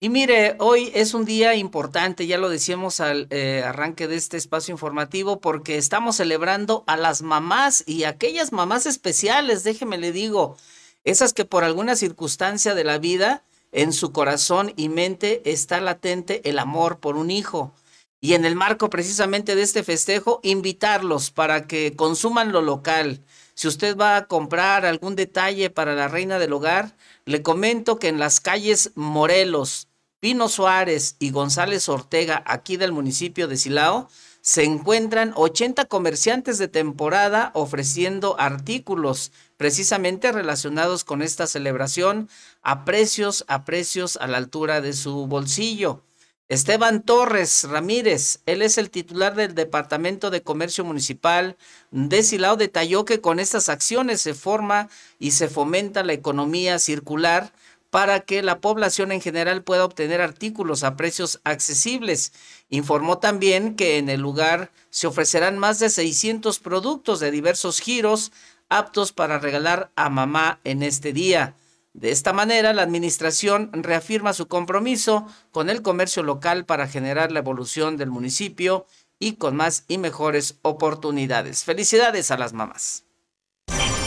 Y mire, hoy es un día importante, ya lo decíamos al eh, arranque de este espacio informativo, porque estamos celebrando a las mamás y aquellas mamás especiales, déjeme le digo, esas que por alguna circunstancia de la vida, en su corazón y mente está latente el amor por un hijo. Y en el marco precisamente de este festejo, invitarlos para que consuman lo local. Si usted va a comprar algún detalle para la reina del hogar, le comento que en las calles Morelos, Pino Suárez y González Ortega, aquí del municipio de Silao, se encuentran 80 comerciantes de temporada ofreciendo artículos precisamente relacionados con esta celebración a precios, a precios a la altura de su bolsillo. Esteban Torres Ramírez, él es el titular del Departamento de Comercio Municipal de Silao, detalló que con estas acciones se forma y se fomenta la economía circular para que la población en general pueda obtener artículos a precios accesibles. Informó también que en el lugar se ofrecerán más de 600 productos de diversos giros aptos para regalar a mamá en este día. De esta manera, la Administración reafirma su compromiso con el comercio local para generar la evolución del municipio y con más y mejores oportunidades. Felicidades a las mamás.